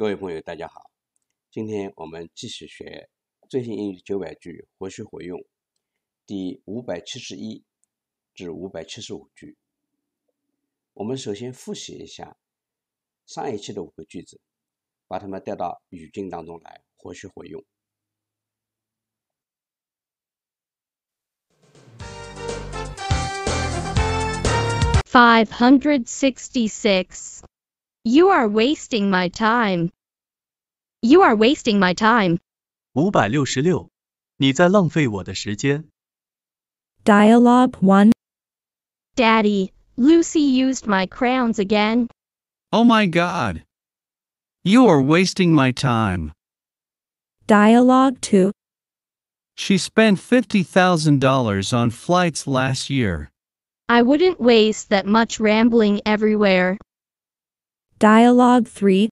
各位朋友，大家好！今天我们继续学《最新英语九百句活学活用》第五百七十一至五百七十五句。我们首先复习一下上一期的五个句子，把它们带到语境当中来，活学活用。Five hundred sixty-six. You are wasting my time. You are wasting my time. 五百六十六，你在浪费我的时间。Dialogue one. Daddy, Lucy used my crowns again. Oh my god. You are wasting my time. Dialogue two. She spent $50,000 on flights last year. I wouldn't waste that much rambling everywhere. Dialogue 3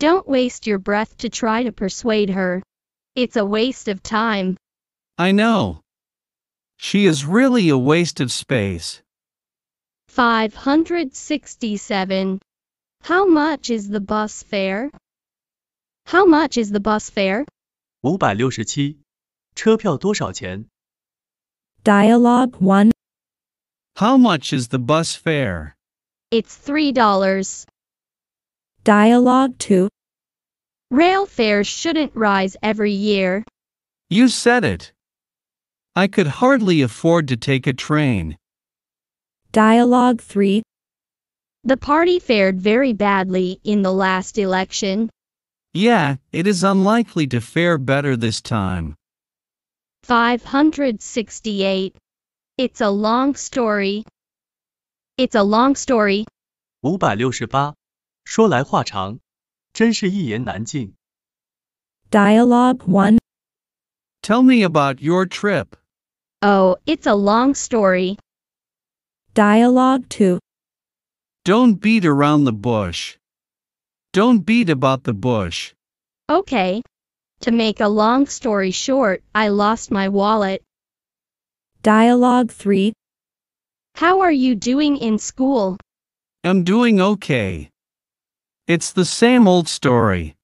Don't waste your breath to try to persuade her. It's a waste of time. I know. She is really a waste of space. 567. How much is the bus fare? How much is the bus fare? 567. 车票多少钱? Dialogue 1 How much is the bus fare? It's $3. Dialogue 2 Rail fares shouldn't rise every year. You said it. I could hardly afford to take a train. Dialogue 3 The party fared very badly in the last election. Yeah, it is unlikely to fare better this time. 568. It's a long story. It's a long story. 568说来话长，真是一言难尽。Dialogue 1 Tell me about your trip. Oh, it's a long story. Dialogue 2 Don't beat around the bush. Don't beat about the bush. Okay. To make a long story short, I lost my wallet. Dialogue 3 How are you doing in school? I'm doing okay. It's the same old story.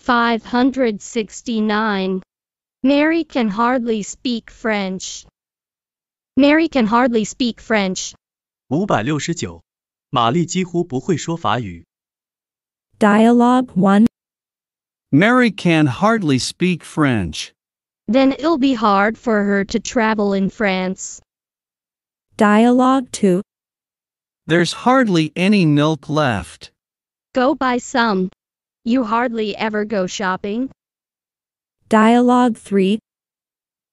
569. Mary can hardly speak French. Mary can hardly speak French. 569. Dialogue 1 Mary can hardly speak French. Then it'll be hard for her to travel in France. Dialogue 2 There's hardly any milk left. Go buy some. You hardly ever go shopping. Dialogue 3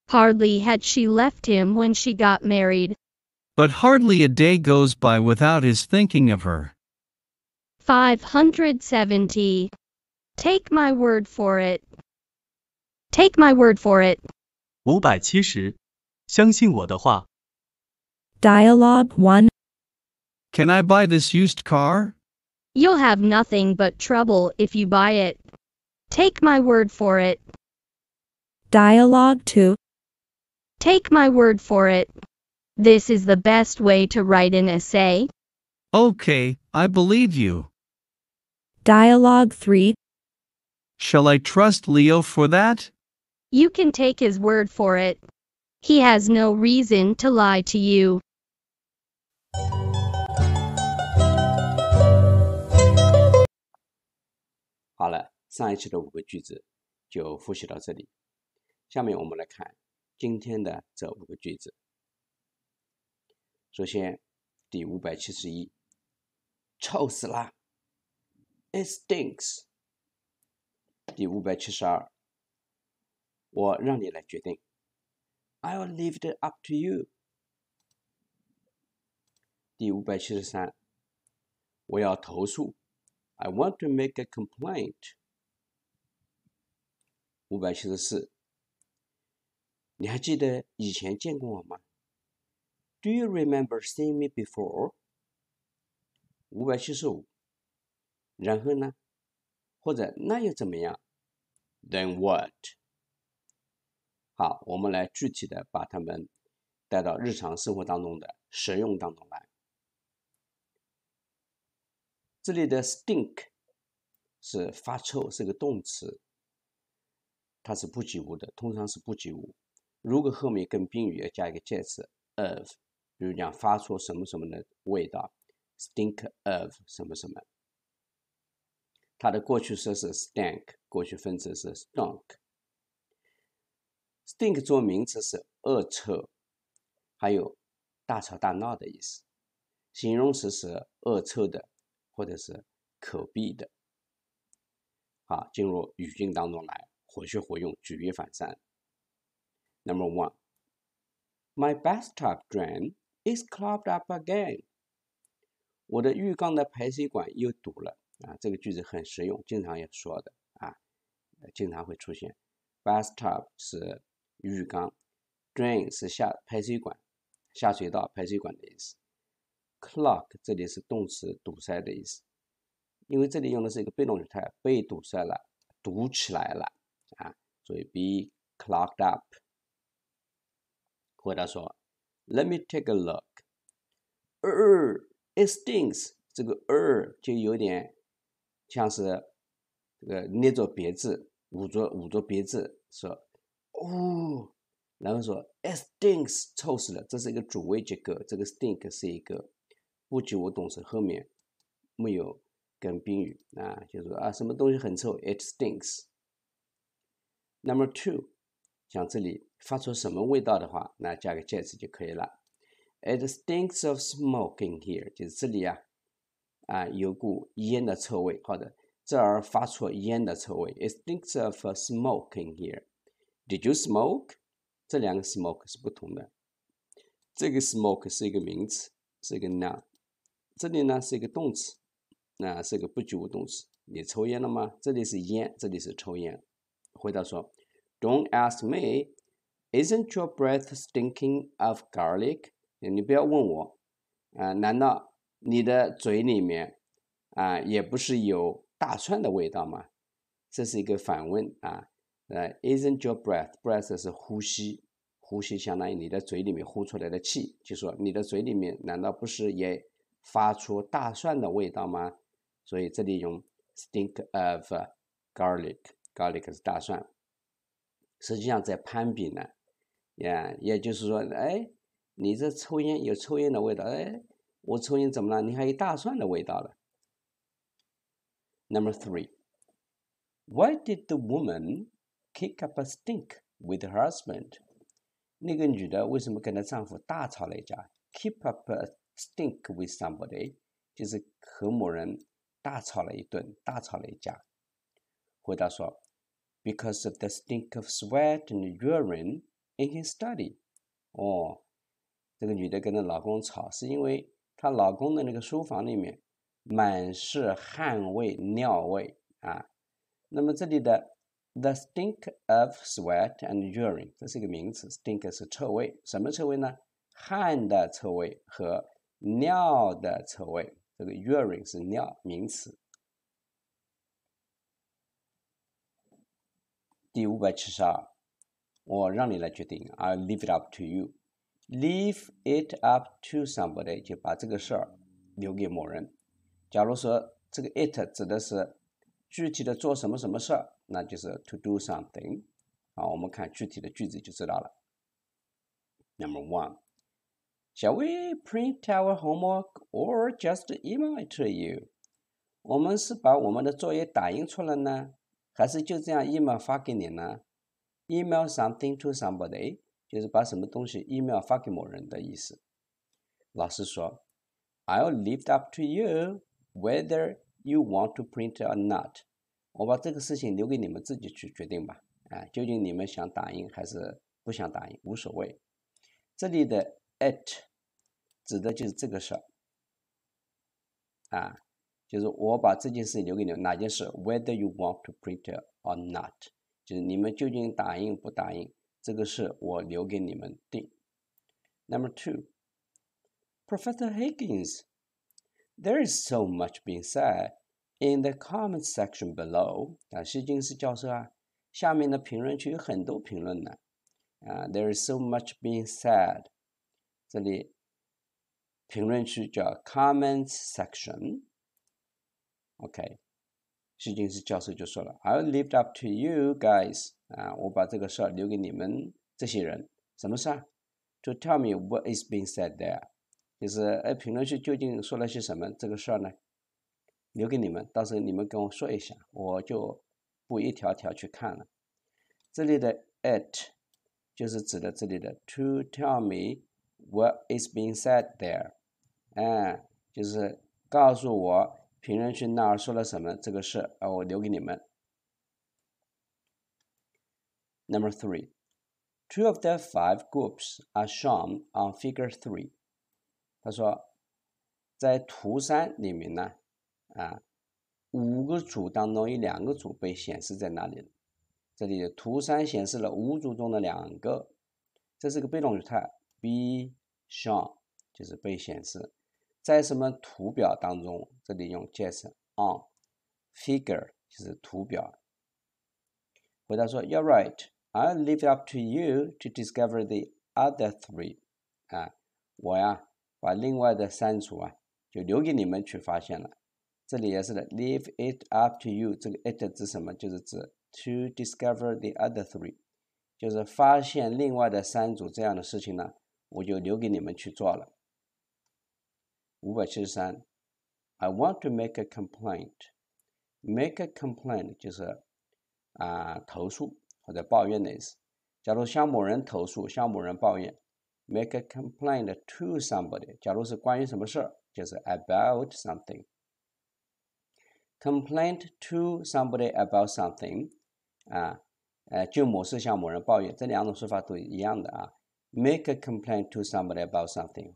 Hardly had she left him when she got married. But hardly a day goes by without his thinking of her. 570. Take my word for it. Take my word for it. 570. Dialogue 1 Can I buy this used car? You'll have nothing but trouble if you buy it. Take my word for it. Dialogue 2 Take my word for it. This is the best way to write an essay. Okay, I believe you. Dialogue 3 Shall I trust Leo for that? You can take his word for it. He has no reason to lie to you. 好了，上一期的五个句子就复习到这里。下面我们来看今天的这五个句子。首先，第五百七十一，臭死啦 i t stinks。第五百七十二，我让你来决定，I'll l e a v e it up to you。第五百七十三，我要投诉。I want to make a complaint。五百七十四，你还记得以前见过我吗？Do you remember seeing me before？五百七十五，然后呢？或者那又怎么样？Then what？好，我们来具体的把它们带到日常生活当中的实用当中来。这里的 stink 是发臭，是个动词。它是不及物的，通常是不及物。如果后面跟宾语，要加一个介词 of。比如讲发出什么什么的味道，stink of 什么什么。它的过去式是 stank，过去分词是 stunk。stink 作名词是恶臭，还有大吵大闹的意思。形容词是恶臭的。或者是可避的，啊，进入语境当中来，活学活用，举一反三。Number one，my bathtub drain is clogged up again。我的浴缸的排水管又堵了。啊，这个句子很实用，经常要说的啊，经常会出现。bathtub 是浴缸，drain 是下排水管，下水道排水管的意思。c l o g k 这里是动词堵塞的意思，因为这里用的是一个被动语态，被堵塞了，堵起来了啊，所以 be clogged up，回答说 Let me take a look，呃，it stinks，这个呃就有点像是这个捏着鼻子，捂着捂着鼻子说，哦，然后说 it stinks，臭死了，这是一个主谓结构，这个 stink 是一个。不及物动词后面没有跟宾语啊，就是啊，什么东西很臭？It stinks. Number two，像这里发出什么味道的话，那加个介词就可以了。It stinks of smoking here，就是这里啊，啊，有股烟的臭味。好的，这儿发出烟的臭味。It stinks of smoking here. Did you smoke？这两个 smoke 是不同的，这个 smoke 是一个名词，是一个 noun。这里呢是一个动词，那是个不及物动词。你抽烟了吗？这里是烟，这里是抽烟。回答说：Don't ask me. Isn't your breath stinking of garlic？你不要问我。啊，难道你的嘴里面啊也不是有大蒜的味道吗？这是一个反问啊。呃，Isn't your breath？breath 是呼吸，呼吸相当于你的嘴里面呼出来的气，就说你的嘴里面难道不是也？发出大蒜的味道吗？所以这里用 stink of garlic，garlic 是大蒜。实际上在攀比呢，啊，也就是说，哎，你这抽烟有抽烟的味道，哎，我抽烟怎么了？你还有大蒜的味道了。Number three，Why did the woman kick up a stink with her husband？那个女的为什么跟她丈夫大吵了一架 k e e p up a stink with somebody，就是和某人大吵了一顿，大吵了一架。回答说，because of the stink of sweat and urine in his study。哦，这个女的跟她老公吵，是因为她老公的那个书房里面满是汗味、尿味啊。那么这里的 the stink of sweat and urine，这是一个名词，stink 是臭味，什么臭味呢？汗的臭味和尿的车位，这个 urine 是尿，名词。第五百七十二，我让你来决定，I leave it up to you。Leave it up to somebody 就把这个事儿留给某人。假如说这个 it 指的是具体的做什么什么事儿，那就是 to do something。啊，我们看具体的句子就知道了。Number one。Shall we print our homework or just email it to you？我们是把我们的作业打印出来呢，还是就这样 email 发给你呢？Email something to somebody 就是把什么东西 email 发给某人的意思。老师说，I'll leave it up to you whether you want to print or not。我把这个事情留给你们自己去决定吧。啊，究竟你们想打印还是不想打印，无所谓。这里的 at 指的就是这个事儿啊，就是我把这件事留给你们，哪件事？Whether you want to print it or not，就是你们究竟打印不打印，这个事我留给你们定。Number two, Professor Higgins, there is so much being said in the comment section below so much being said，这里评论区叫 comments I'll leave it up to you guys. 啊，我把这个事儿留给你们这些人。什么事儿？To tell me what is being said there，就是哎，评论区究竟说了些什么？这个事儿呢，留给你们，到时候你们跟我说一下，我就不一条条去看了。这里的 it 就是指的这里的 to tell me what is being said there。哎，就是告诉我评论区那儿说了什么这个事，啊，我留给你们。Number three, two of the five groups are shown on figure three。他说，在图三里面呢，啊，五个组当中有两个组被显示在那里了。这里图三显示了五组中的两个，这是个被动语态，be shown 就是被显示。在什么图表当中？这里用介词 on figure，就是图表。回答说：You're right. I leave it up to you to discover the other three。啊，我呀，把另外的三组啊，就留给你们去发现了。这里也是的，leave it up to you，这个 it 指什么？就是指 to discover the other three，就是发现另外的三组这样的事情呢，我就留给你们去做了。which is that I want to make a complaint, make a complaint 就是啊、呃、投诉或者抱怨的意思。假如向某人投诉，向某人抱怨，make a complaint to somebody。假如是关于什么事儿，就是 about something。complaint to somebody about something a complaint to somebody about something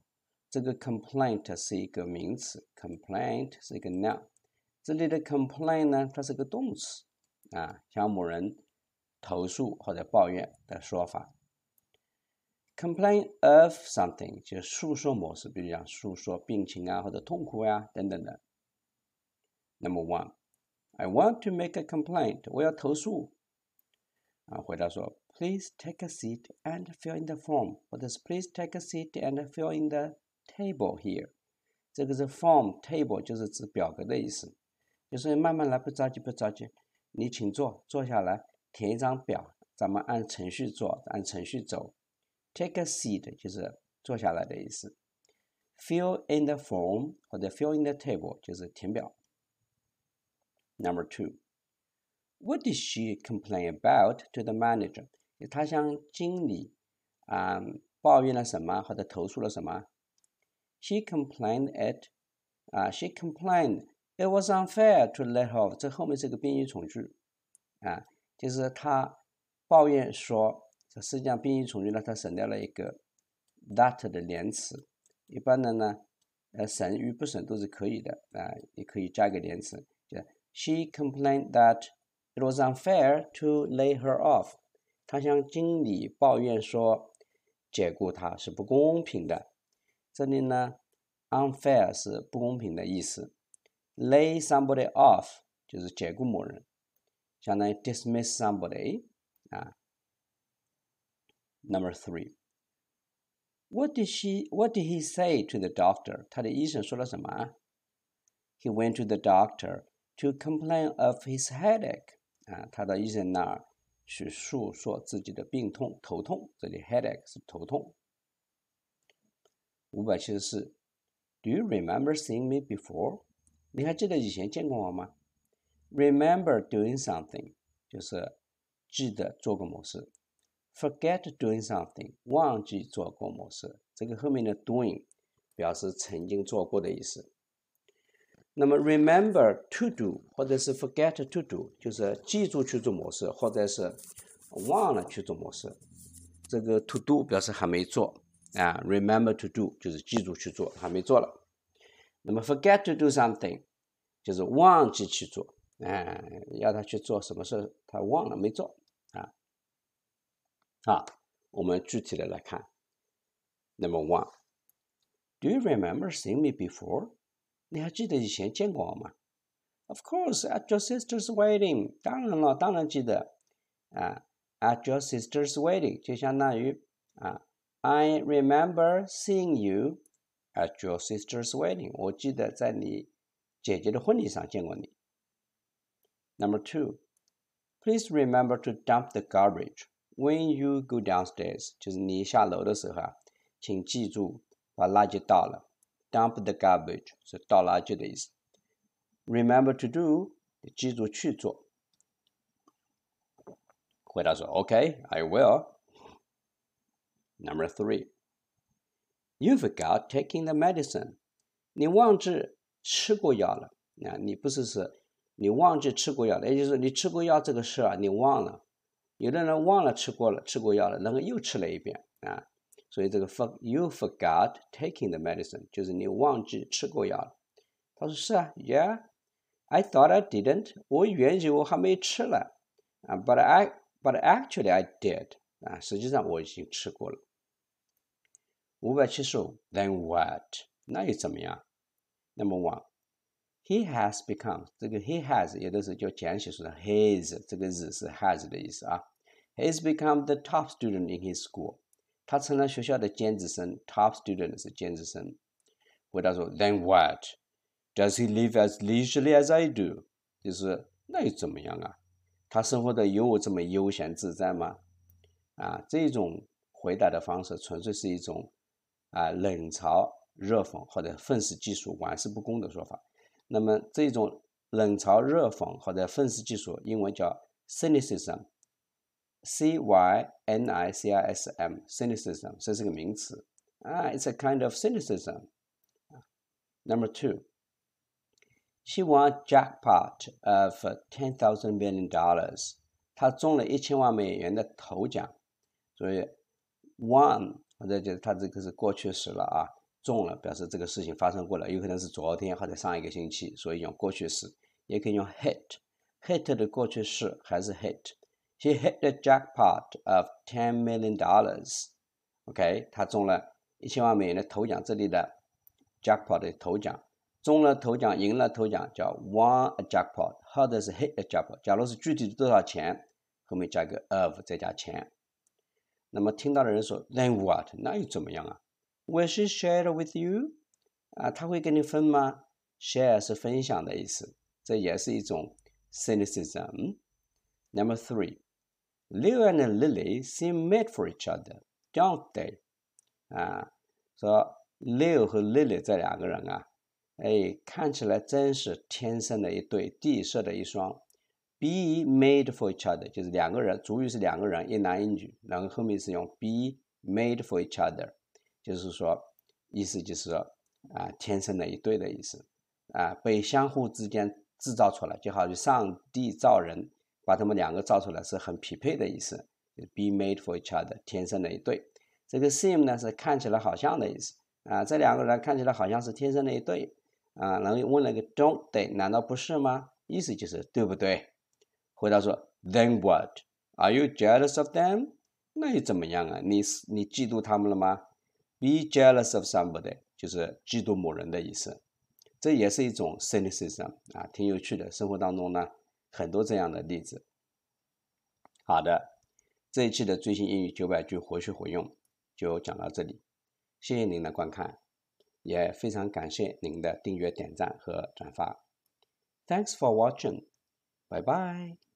这个 complaint 是一个名词，complaint 是一个 noun。这里的 complain 呢，它是个动词啊，向某人投诉或者抱怨的说法。complain of something one, I want to make a complaint. 我要投诉。啊，回答说，Please take a seat and fill in the form，或者是 Please take a seat and fill in the table here。这个是 form table，就是指表格的意思。就是慢慢来，不着急，不着急。你请坐，坐下来，填一张表，咱们按程序做，按程序走。Take a seat 就是坐下来的意思。Fill in the form 或者 fill in the table 就是填表。Number two, what did she complain about to the manager？她向经理啊抱怨了什么，或者投诉了什么？She complained a t 啊，she complained it was unfair to let off。这后面是个宾语从句，啊，就是她抱怨说，这实际上宾语从句呢，它省掉了一个 that 的连词。一般的呢，呃，省与不省都是可以的，啊，也可以加个连词。就 She complained that it was unfair to lay her off。她向经理抱怨说，解雇她是不公平的。这里呢，unfair 是不公平的意思。Lay somebody off 就是解雇某人，相当于 dismiss somebody 啊。Number three. What did she? What did he say to the doctor? 他的医生说了什么？He went to the doctor to complain of his headache. headache 是头痛。五百七十四，Do you remember seeing me before？你还记得以前见过我吗？Remember doing something，就是记得做过某事；forget doing something，忘记做过某事。这个后面的 doing 表示曾经做过的意思。那么 remember to do，或者是 forget to do，就是记住去做某事，或者是忘了去做某事。这个 to do 表示还没做。啊，remember to do 就是记住去做，他没做了。那么 forget to do something 就是忘记去做，哎，要他去做什么事，他忘了没做啊。啊，我们具体的来看，Number one，Do you remember seeing me before？你还记得以前见过我吗？Of course, at your sister's wedding。当然了，当然记得啊，at your sister's wedding 就相当于啊。I remember seeing you at your sister's wedding. 我记得在你姐姐的婚礼上见过你。Number two, please remember to dump the garbage when you go downstairs. 就是你下楼的时候啊，请记住把垃圾倒了。Dump the garbage 是倒垃圾的意思。Remember to do OK, I will。” Number three, you forgot taking the medicine. 你忘记吃过药了啊！你不是是，你忘记吃过药了，也就是你吃过药这个事啊，你忘了。有的人忘了吃过了，吃过药了，然后又吃了一遍啊。所以这个 for you forgot taking the medicine 就是你忘记吃过药了。他说是啊，Yeah，I thought I didn't。我原以为我还没吃了啊，but I but actually I did 啊，实际上我已经吃过了。五百七十五。Then what？那又怎么样？Number one。He has become 这个 he has 也都是就简写出来，his 这个 is has 的意思啊。He's become the top student in his school。他成了学校的尖子生，top student 是尖子生。回答说，Then what? Does he live as leisurely as I do？就是那又怎么样啊？他生活的有我这么悠闲自在吗？啊，这种回答的方式纯粹是一种啊，冷嘲热讽或者愤世嫉俗、玩世不恭的说法。那么，这种冷嘲热讽或者愤世嫉俗英文叫 cynicism，c y n i c i s m，cynicism，这是个名词啊。It's a kind of cynicism。Number two，she won jackpot of ten thousand million dollars。她中了一千万美元的头奖，所以 won。那就是他这个是过去时了啊，中了表示这个事情发生过了，有可能是昨天或者上一个星期，所以用过去时，也可以用 hit，hit 的过去式还是 hit。He hit the jackpot of ten million dollars。OK，他中了一千万美元的头奖，这里的 jackpot 的头奖，中了头奖，赢了头奖叫 won a jackpot，或者是 hit a jackpot。假如是具体是多少钱，后面加个 of 再加钱。那么听到的人说，Then what？那又怎么样啊？Will she share with you？啊，他会跟你分吗？Share 是分享的意思，这也是一种 cynicism。Number three, Leo and Lily seem made for each other. Don't they？啊，说 Leo 和 Lily 这两个人啊，哎，看起来真是天生的一对，地设的一双。Be made for each other，就是两个人，主语是两个人，一男一女，然后后面是用 be made for each other，就是说，意思就是说，啊，天生的一对的意思，啊，被相互之间制造出来，就好比上帝造人，把他们两个造出来是很匹配的意思。Be made for each other，天生的一对。这个 s a m e 呢是看起来好像的意思，啊，这两个人看起来好像是天生的一对，啊，然后问了个 don't，对，难道不是吗？意思就是对不对？回答说，Then what? Are you jealous of them? 那又怎么样啊？你你嫉妒他们了吗？Be jealous of somebody 就是嫉妒某人的意思。这也是一种 c y n i c i s m 啊，挺有趣的。生活当中呢，很多这样的例子。好的，这一期的最新英语九百句活学活用就讲到这里。谢谢您的观看，也非常感谢您的订阅、点赞和转发。Thanks for watching. Bye bye.